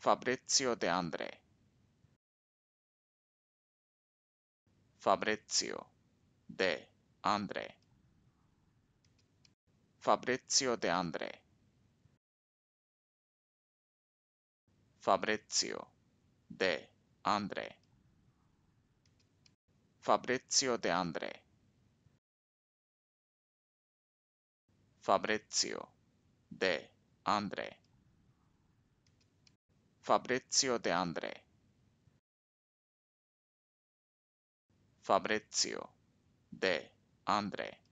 Fabrizio De André Fabrizio De André Fabrizio De André Fabrizio De André Fabrizio De André Fabrizio De André Fabrizio De André Fabrizio De André